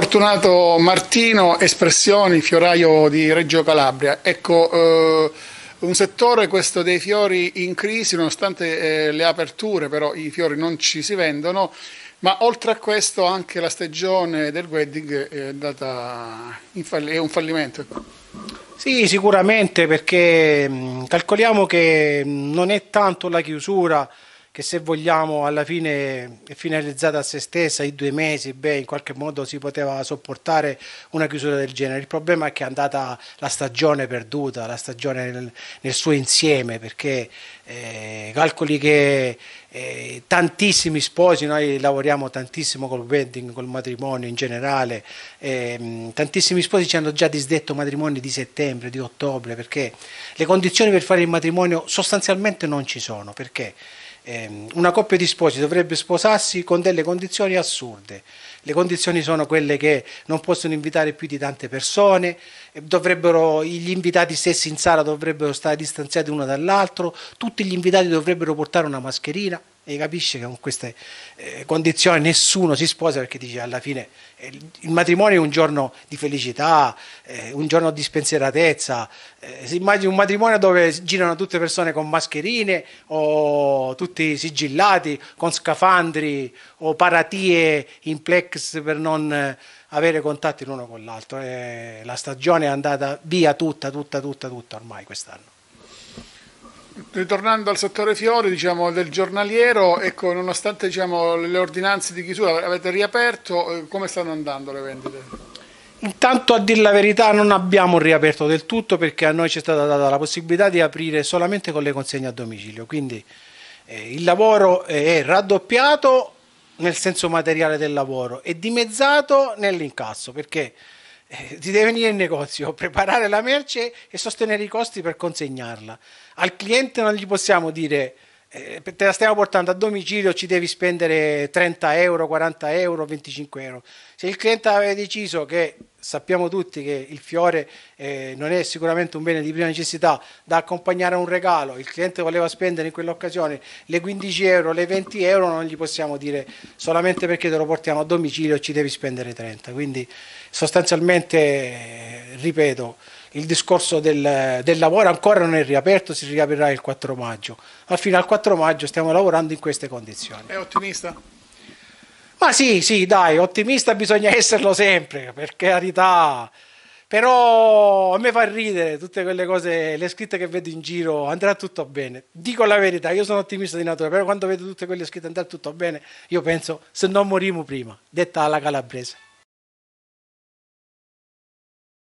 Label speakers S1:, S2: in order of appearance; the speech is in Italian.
S1: Fortunato Martino, espressioni, fioraio di Reggio Calabria. Ecco, eh, un settore questo dei fiori in crisi, nonostante eh, le aperture, però i fiori non ci si vendono, ma oltre a questo anche la stagione del wedding è, andata è un fallimento. Ecco.
S2: Sì, sicuramente perché calcoliamo che non è tanto la chiusura, che se vogliamo alla fine è finalizzata a se stessa, i due mesi, beh, in qualche modo si poteva sopportare una chiusura del genere. Il problema è che è andata la stagione perduta, la stagione nel, nel suo insieme, perché eh, calcoli che eh, tantissimi sposi, noi lavoriamo tantissimo col wedding, col matrimonio in generale, eh, tantissimi sposi ci hanno già disdetto matrimoni di settembre, di ottobre, perché le condizioni per fare il matrimonio sostanzialmente non ci sono, perché? Ehm, una coppia di sposi dovrebbe sposarsi con delle condizioni assurde. Le condizioni sono quelle che non possono invitare più di tante persone, eh, gli invitati stessi in sala dovrebbero stare distanziati uno dall'altro, tutti gli invitati dovrebbero portare una mascherina e capisce che con queste eh, condizioni nessuno si sposa perché dice alla fine eh, il matrimonio è un giorno di felicità, eh, un giorno di spensieratezza, eh, si immagina un matrimonio dove girano tutte persone con mascherine o tutti sigillati, con scafandri o paratie in plex per non eh, avere contatti l'uno con l'altro. Eh, la stagione è andata via tutta, tutta, tutta, tutta ormai quest'anno
S1: ritornando al settore fiori diciamo, del giornaliero, ecco, nonostante diciamo, le ordinanze di chiusura avete riaperto, eh, come stanno andando le vendite?
S2: Intanto a dire la verità non abbiamo riaperto del tutto perché a noi ci è stata data la possibilità di aprire solamente con le consegne a domicilio, quindi eh, il lavoro eh, è raddoppiato nel senso materiale del lavoro e dimezzato nell'incasso perché eh, ti deve venire in negozio, preparare la merce e sostenere i costi per consegnarla. Al cliente non gli possiamo dire eh, te la stiamo portando a domicilio ci devi spendere 30 euro, 40 euro, 25 euro. Se il cliente aveva deciso che sappiamo tutti che il fiore eh, non è sicuramente un bene di prima necessità da accompagnare a un regalo, il cliente voleva spendere in quell'occasione le 15 euro, le 20 euro, non gli possiamo dire solamente perché te lo portiamo a domicilio ci devi spendere 30. Quindi sostanzialmente, ripeto, il discorso del, del, lavoro ancora non è riaperto, si riaprirà il 4 maggio. Ma fino al 4 maggio stiamo lavorando in queste
S1: condizioni. È ottimista?
S2: Ma sì, sì, dai, ottimista bisogna esserlo sempre, per carità. Però a me fa ridere tutte quelle cose, le scritte che vedo in giro, andrà tutto bene. Dico la verità, io sono ottimista di natura, però quando vedo tutte quelle scritte andrà tutto bene, io penso se non moriamo prima, detta alla calabrese.